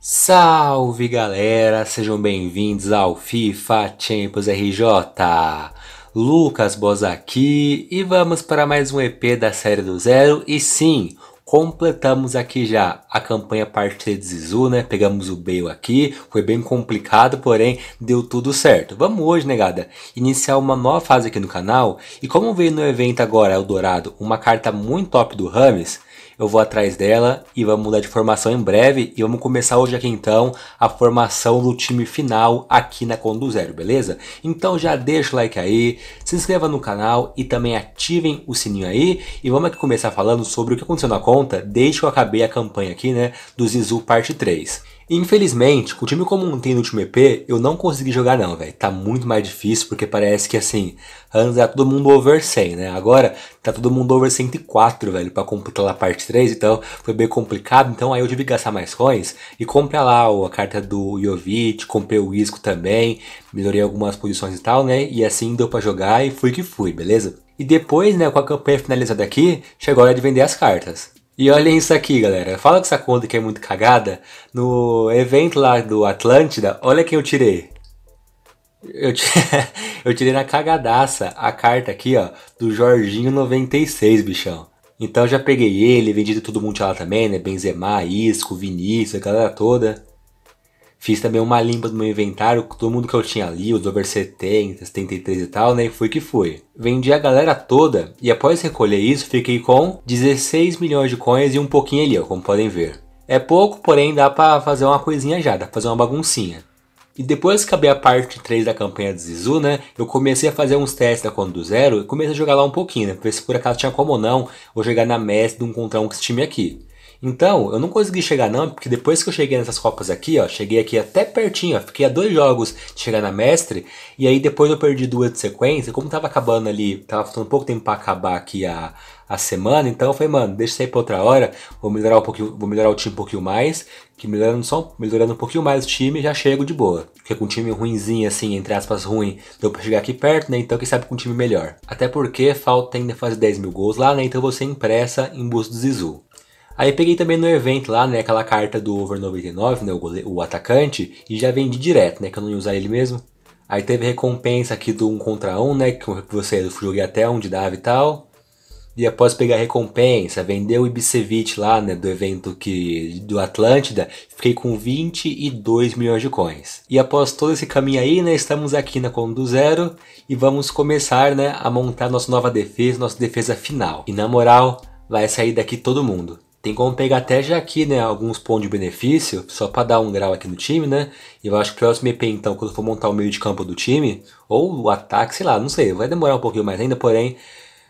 Salve galera, sejam bem-vindos ao FIFA Champions RJ. Lucas Boz aqui e vamos para mais um EP da série do zero. E sim, Completamos aqui já a campanha parte de Zizu, né? Pegamos o Bale aqui, foi bem complicado, porém deu tudo certo. Vamos hoje, negada, iniciar uma nova fase aqui no canal. E como veio no evento agora Eldorado uma carta muito top do Rames, eu vou atrás dela e vamos mudar de formação em breve e vamos começar hoje aqui então a formação do time final aqui na Zero, beleza? Então já deixa o like aí, se inscreva no canal e também ativem o sininho aí e vamos aqui começar falando sobre o que aconteceu na conta desde que eu acabei a campanha aqui, né, do Zizu parte 3. Infelizmente, com o time como um tem no último EP, eu não consegui jogar não, velho. Tá muito mais difícil, porque parece que assim, antes era todo mundo over 100, né? Agora tá todo mundo over 104, velho, pra completar a parte 3, então foi bem complicado. Então aí eu tive que gastar mais coins e comprei lá ó, a carta do Jovic, comprei o Isco também, melhorei algumas posições e tal, né? E assim deu para jogar e fui que fui, beleza? E depois, né, com a campanha finalizada aqui, chegou a hora de vender as cartas. E olhem isso aqui, galera. Fala que essa conta aqui é muito cagada. No evento lá do Atlântida, olha quem eu tirei. Eu, eu tirei na cagadaça a carta aqui, ó, do Jorginho96, bichão. Então já peguei ele, vendi todo mundo lá também, né? Benzema, Isco, Vinícius, a galera toda. Fiz também uma limpa do meu inventário, todo mundo que eu tinha ali, os over 70, 73 e tal, né? E foi que foi. Vendi a galera toda e após recolher isso, fiquei com 16 milhões de coins e um pouquinho ali, ó, como podem ver. É pouco, porém dá para fazer uma coisinha já, dá pra fazer uma baguncinha. E depois que acabei a parte 3 da campanha de Zizu, né? Eu comecei a fazer uns testes da conta do zero e comecei a jogar lá um pouquinho, né? Pra ver se por acaso tinha como ou não, ou jogar na mestre de encontrar um time aqui. Então, eu não consegui chegar não, porque depois que eu cheguei nessas Copas aqui, ó, cheguei aqui até pertinho, ó, fiquei a dois jogos de chegar na mestre, e aí depois eu perdi duas de sequência, como tava acabando ali, tava faltando pouco tempo para acabar aqui a, a semana, então eu falei, mano, deixa isso aí pra outra hora, vou melhorar um pouquinho, vou melhorar o time um pouquinho mais, que melhorando só, melhorando um pouquinho mais o time, já chego de boa. Porque com um time ruimzinho, assim, entre aspas, ruim, deu pra chegar aqui perto, né, então quem sabe com um time melhor. Até porque falta ainda fazer 10 mil gols lá, né, então você impressa em busca do Zizou. Aí peguei também no evento lá, né, aquela carta do over 99, né, o, gole... o atacante, e já vendi direto, né, que eu não ia usar ele mesmo. Aí teve recompensa aqui do 1 um contra 1, um, né, que você joguei até onde dava e tal. E após pegar recompensa, vendeu o Ibicevic lá, né, do evento que do Atlântida, fiquei com 22 milhões de coins. E após todo esse caminho aí, né, estamos aqui na conta do zero e vamos começar, né, a montar nossa nova defesa, nossa defesa final. E na moral, vai sair daqui todo mundo. Tem como pegar até já aqui, né, alguns pontos de benefício, só para dar um grau aqui no time, né? E eu acho que o próximo EP, então, quando for montar o meio de campo do time, ou o ataque, sei lá, não sei, vai demorar um pouquinho mais ainda, porém,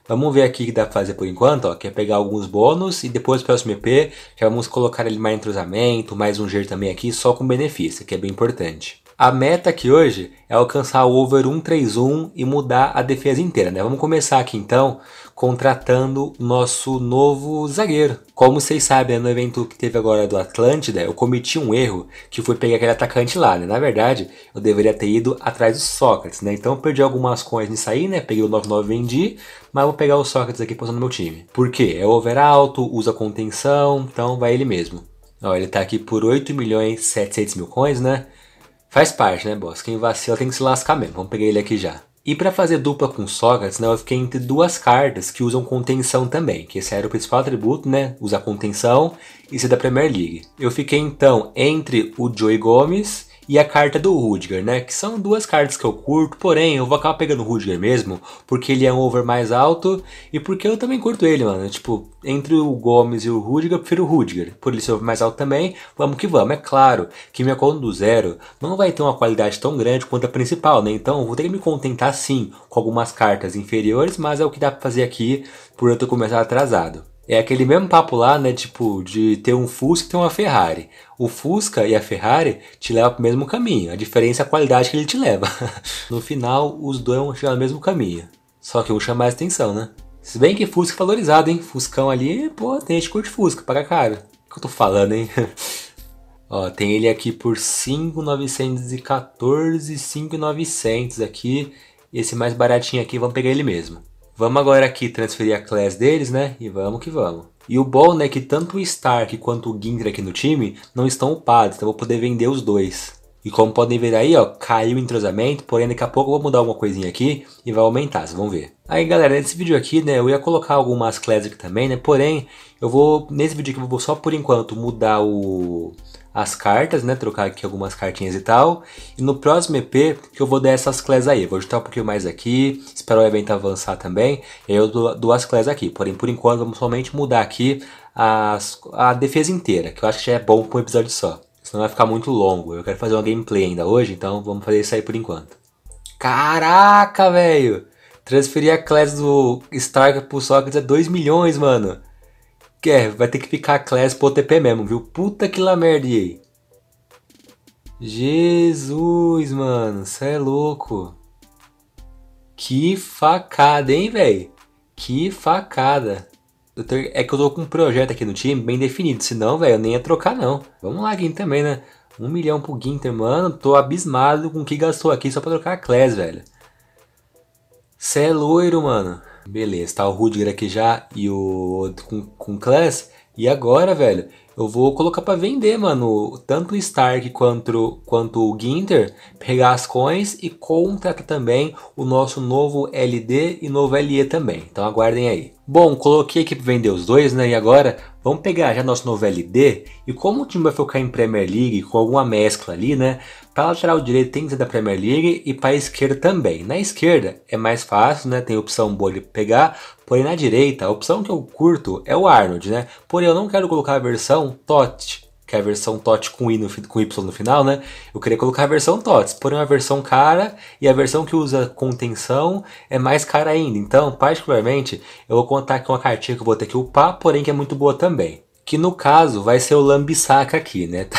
vamos ver aqui o que dá pra fazer por enquanto, ó, que é pegar alguns bônus e depois o próximo EP já vamos colocar ele mais entrosamento, mais um jeito também aqui, só com benefício, que é bem importante. A meta aqui hoje é alcançar o over 131 e mudar a defesa inteira, né? Vamos começar aqui então contratando nosso novo zagueiro. Como vocês sabem, né, no evento que teve agora do Atlântida, eu cometi um erro que foi pegar aquele atacante lá, né? Na verdade, eu deveria ter ido atrás do Sócrates, né? Então eu perdi algumas coins nisso aí, né? Peguei o 99 vendi, mas vou pegar o Sócrates aqui postando no meu time. Por quê? É over alto, usa contenção, então vai ele mesmo. Ó, ele tá aqui por 8 milhões 700 mil coins, né? Faz parte, né, boss? Quem vacila tem que se lascar mesmo. Vamos pegar ele aqui já. E para fazer dupla com Sócrates, né, eu fiquei entre duas cartas que usam contenção também, que esse era o principal atributo, né, usar contenção e ser da Premier League. Eu fiquei então entre o Joey Gomes e a carta do Rudiger, né? Que são duas cartas que eu curto, porém eu vou acabar pegando o Rudiger mesmo, porque ele é um over mais alto e porque eu também curto ele, mano. Tipo, entre o Gomes e o Rudiger, eu prefiro o Rudiger. Por ele ser over mais alto também, vamos que vamos. É claro que minha conta do zero não vai ter uma qualidade tão grande quanto a principal, né? Então vou ter que me contentar sim com algumas cartas inferiores, mas é o que dá pra fazer aqui por eu ter começado atrasado. É aquele mesmo papo lá, né? Tipo, de ter um Fusca e ter uma Ferrari. O Fusca e a Ferrari te levam pro mesmo caminho. A diferença é a qualidade que ele te leva. no final, os dois vão chegar no mesmo caminho. Só que um chama mais atenção, né? Se bem que Fusca é valorizado, hein? Fuscão ali, pô, tem gente que curte Fusca, paga caro. O que eu tô falando, hein? Ó, tem ele aqui por 5,914, 5,900 aqui. Esse mais baratinho aqui, vamos pegar ele mesmo. Vamos agora aqui transferir a class deles, né? E vamos que vamos. E o bom né, é que tanto o Stark quanto o Ginter aqui no time não estão upados, então eu vou poder vender os dois. E como podem ver aí, ó, caiu o entrosamento, porém daqui a pouco eu vou mudar uma coisinha aqui e vai aumentar, vocês vão ver. Aí galera, nesse vídeo aqui, né, eu ia colocar algumas classes aqui também, né, porém, eu vou, nesse vídeo aqui eu vou só por enquanto mudar o as cartas, né? Trocar aqui algumas cartinhas e tal. E no próximo EP que eu vou dar essas classes aí. Vou juntar um pouquinho mais aqui, esperar o evento avançar também. E aí eu dou, dou as classes aqui. Porém, por enquanto, vamos somente mudar aqui as, a defesa inteira, que eu acho que já é bom para um episódio só. Senão vai ficar muito longo. Eu quero fazer uma gameplay ainda hoje, então vamos fazer isso aí por enquanto. Caraca, velho! Transferir a classe do Stark pro Sócrates é 2 milhões, mano é, vai ter que ficar a class pro OTP mesmo, viu? Puta que lá merda, aí. Jesus, mano, cê é louco. Que facada, hein, velho? Que facada. É que eu tô com um projeto aqui no time bem definido, senão, velho, eu nem ia trocar, não. Vamos lá, Guin também, né? Um milhão pro Guinter, mano. Tô abismado com o que gastou aqui só pra trocar a Class, velho. Cê é loiro, mano. Beleza, tá o Rudiger aqui já e o com, com Class. E agora, velho, eu vou colocar para vender, mano, tanto o Stark quanto, quanto o Ginter, pegar as coins e contrata também o nosso novo LD e novo LE também. Então aguardem aí. Bom, coloquei aqui para vender os dois, né? E agora Vamos pegar já nosso novo LD e como o time vai focar em Premier League com alguma mescla ali, né? Para lateral direito tem que ser da Premier League e para a esquerda também. Na esquerda é mais fácil, né? Tem opção boa de pegar, porém na direita a opção que eu curto é o Arnold, né? Porém eu não quero colocar a versão Totti, que é a versão TOT com, I no, com Y no final, né? Eu queria colocar a versão TOTS, porém a versão cara e a versão que usa contenção é mais cara ainda. Então, particularmente, eu vou contar aqui uma cartinha que eu vou ter que upar, porém que é muito boa também que no caso vai ser o lambisaca aqui, né?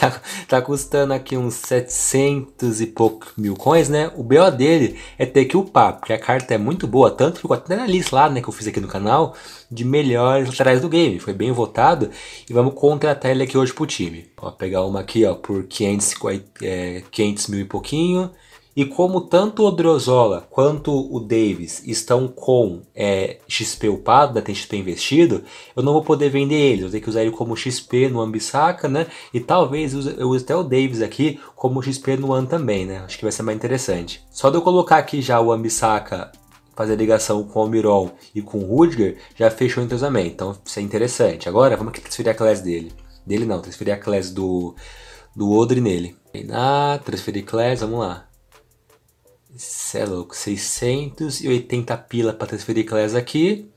Tá, tá, tá, custando aqui uns 700 e pouco mil coins, né? O BO dele é ter que upar, porque a carta é muito boa, tanto que ficou até na lista lá, né, que eu fiz aqui no canal, de melhores laterais do game, foi bem votado, e vamos contratar ele aqui hoje pro time. Vou pegar uma aqui, ó, por 500, é, 500 mil e pouquinho, e como tanto o Odriozola quanto o Davis estão com é, XP upado, né, tem XP investido, eu não vou poder vender ele. Eu tenho que usar ele como XP no Ambisaca, né? E talvez eu use até o Davis aqui como XP no One também, né? Acho que vai ser mais interessante. Só de eu colocar aqui já o Ambisaca fazer ligação com o Almiron e com o Rudger já fechou o entrosamento. Então isso é interessante. Agora vamos transferir a classe dele. Dele não, transferir a classe do, do Odri nele. Treinar, ah, transferir class, vamos lá. Cê é louco, 680 pila para transferir class aqui.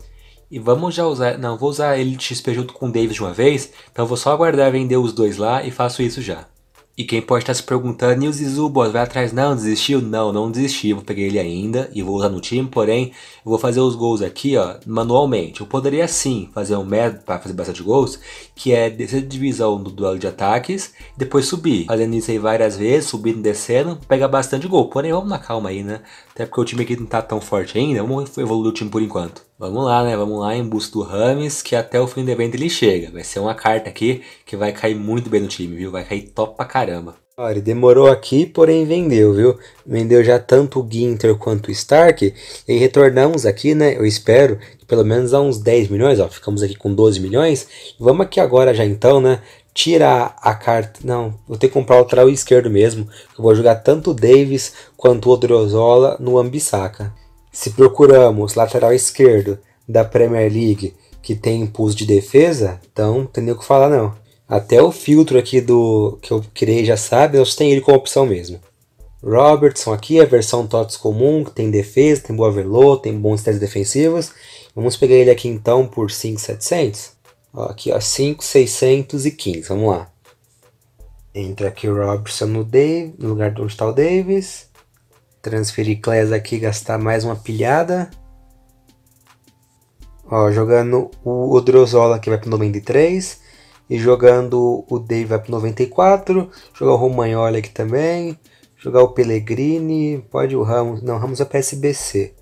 E vamos já usar, não, vou usar ele XP junto com o Davis de uma vez, então vou só aguardar vender os dois lá e faço isso já. E quem pode estar se perguntando, e o vai atrás? Não, desistiu? Não, não desisti, vou pegar ele ainda e vou usar no time, porém, eu vou fazer os gols aqui, ó, manualmente. Eu poderia sim fazer um método para fazer bastante gols, que é descer de divisão do duelo de ataques, depois subir. Fazendo isso aí várias vezes, subindo e descendo, pega bastante gol. Porém, vamos na calma aí, né? Até porque o time aqui não tá tão forte ainda. Vamos evoluir o time por enquanto. Vamos lá, né? Vamos lá em busca do Rames, que até o fim do evento ele chega. Vai ser uma carta aqui que vai cair muito bem no time, viu? Vai cair top pra caramba. Olha, demorou aqui, porém vendeu, viu? Vendeu já tanto o Ginter quanto o Stark. E retornamos aqui, né? Eu espero que pelo menos a uns 10 milhões, ó. Ficamos aqui com 12 milhões. Vamos aqui agora já então, né? tira a carta. Não, vou ter que comprar o lateral esquerdo mesmo. Eu vou jogar tanto o Davis quanto o Odriozola no Ambissaca. Se procuramos lateral esquerdo da Premier League que tem impulso de defesa, então não tem nem o que falar não. Até o filtro aqui do que eu criei já sabe, nós tem ele como opção mesmo. Robertson aqui, a versão TOTS comum, que tem defesa, tem boa velô, tem bons testes defensivos. Vamos pegar ele aqui então por 5,700. Ó, aqui, ó, 5,615. Vamos lá. Entra aqui o Robertson no, Dave, no lugar onde está o Davis. Transferir Class aqui, gastar mais uma pilhada. Ó, jogando o Odrozola que vai para 93. E jogando o Dave vai para 94. Jogar o Romagnoli aqui também. Jogar o Pellegrini. Pode o Ramos. Não, Ramos é PSBC.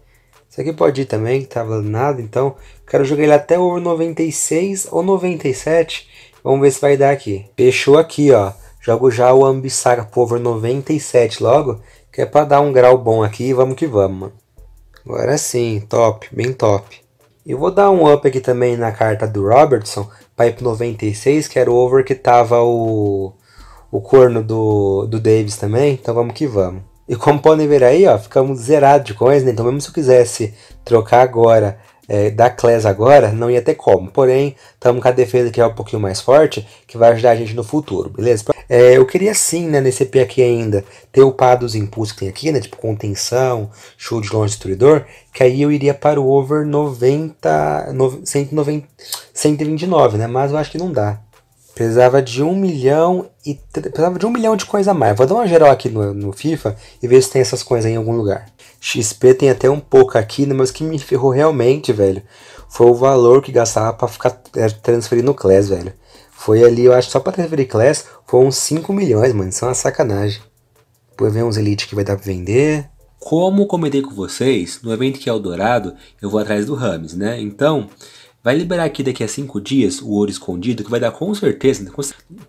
Isso aqui pode ir também, que valendo nada, então quero jogar ele até o 96 ou 97. Vamos ver se vai dar aqui. Fechou aqui, ó. Jogo já o Ambissaga Power 97 logo, que é para dar um grau bom aqui. Vamos que vamos, mano. Agora sim, top, bem top. Eu vou dar um up aqui também na carta do Robertson, Pipe 96, que era o over que tava o, o corno do, do Davis também. Então vamos que vamos. E como podem ver aí, ó, ficamos zerados de coins, né? Então mesmo se eu quisesse trocar agora, é, da Class agora, não ia ter como. Porém, estamos com a defesa que é um pouquinho mais forte, que vai ajudar a gente no futuro, beleza? É, eu queria sim, né, nesse EP aqui ainda, ter upado os impulsos que tem aqui, né, tipo contenção, show de longe destruidor, que aí eu iria para o over 90, no, 190, 129, né, mas eu acho que não dá pesava de um milhão e precisava de um milhão de coisas a mais. Vou dar uma geral aqui no, no FIFA e ver se tem essas coisas em algum lugar. XP tem até um pouco aqui, né, mas o que me ferrou realmente, velho, foi o valor que gastava para ficar é, transferindo transferindo class, velho. Foi ali, eu acho, só para transferir class, foi uns 5 milhões, mano. Isso é uma sacanagem. Depois vem uns elite que vai dar para vender. Como comentei com vocês, no evento que é o Dourado, eu vou atrás do Rames, né? Então, Vai liberar aqui daqui a 5 dias o ouro escondido, que vai dar com certeza,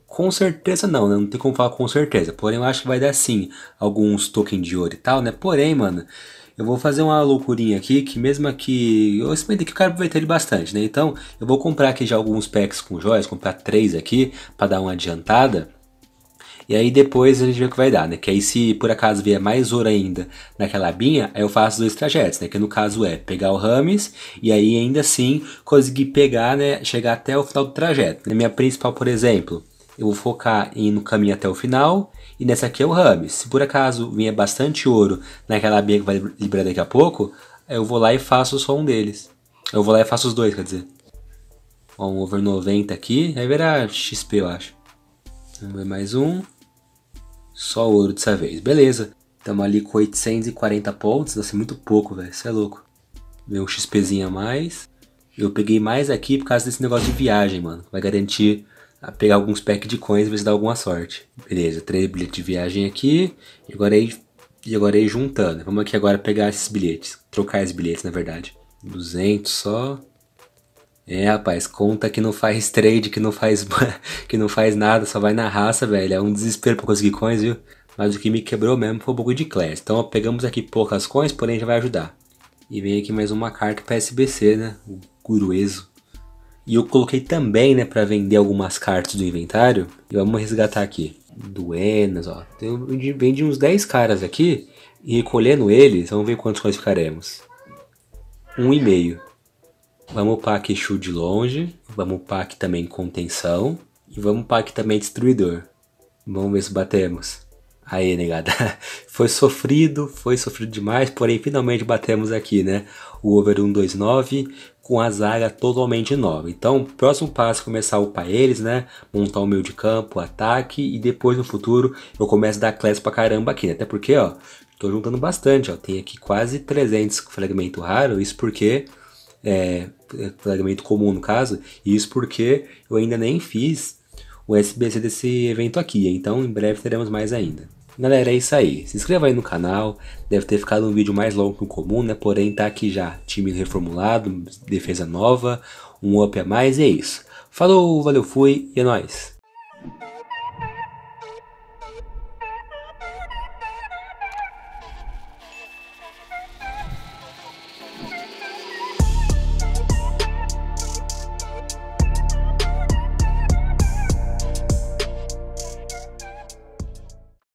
com, certeza não, né? Não tem como falar com certeza. Porém, eu acho que vai dar sim alguns tokens de ouro e tal, né? Porém, mano, eu vou fazer uma loucurinha aqui, que mesmo que eu experimentei que o cara aproveitar ele bastante, né? Então, eu vou comprar aqui já alguns packs com joias, comprar três aqui, para dar uma adiantada. E aí depois a gente vê o que vai dar, né? Que aí se por acaso vier mais ouro ainda naquela abinha, aí eu faço dois trajetos, né? Que no caso é pegar o Rames e aí ainda assim conseguir pegar, né? Chegar até o final do trajeto. Na minha principal, por exemplo, eu vou focar em no caminho até o final e nessa aqui é o Rames. Se por acaso vier bastante ouro naquela abinha que vai liberar daqui a pouco, eu vou lá e faço só um deles. Eu vou lá e faço os dois, quer dizer. Ó, um over 90 aqui, aí verá XP, eu acho. Vamos ver mais um. Só ouro dessa vez. Beleza. Tamo ali com 840 pontos. Nossa, é muito pouco, velho. Isso é louco. Meu XPzinho a mais. Eu peguei mais aqui por causa desse negócio de viagem, mano. Vai garantir a pegar alguns packs de coins, ver se dá alguma sorte. Beleza, três bilhetes de viagem aqui. E agora aí, e agora aí juntando. Vamos aqui agora pegar esses bilhetes. Trocar esses bilhetes, na verdade. 200 só. É, rapaz, conta que não faz trade, que não faz que não faz nada, só vai na raça, velho. É um desespero pra conseguir coins, viu? Mas o que me quebrou mesmo foi o bug de class. Então ó, pegamos aqui poucas coins, porém já vai ajudar. E vem aqui mais uma carta pra SBC, né? O Gurueso. E eu coloquei também, né, para vender algumas cartas do inventário. E vamos resgatar aqui. Duenas, ó. vendi uns 10 caras aqui. E recolhendo eles, vamos ver quantos coins ficaremos. Um e meio. Vamos upar aqui Shu de longe. Vamos upar aqui também contenção. E vamos upar aqui também destruidor. Vamos ver se batemos. Aí, negada. Foi sofrido, foi sofrido demais, porém finalmente batemos aqui, né? O over 129 com a zaga totalmente nova. Então, próximo passo é começar a upar eles, né? Montar o meio de campo, ataque e depois no futuro eu começo a dar class pra caramba aqui, né? Até porque, ó, tô juntando bastante, ó. Tem aqui quase 300 fragmento raro, isso porque é, pagamento comum no caso, e isso porque eu ainda nem fiz o SBC desse evento aqui, então em breve teremos mais ainda. Galera, é isso aí. Se inscreva aí no canal. Deve ter ficado um vídeo mais longo que o comum, né? Porém, tá aqui já. Time reformulado, defesa nova, um up a mais e é isso. Falou, valeu, fui e é nóis.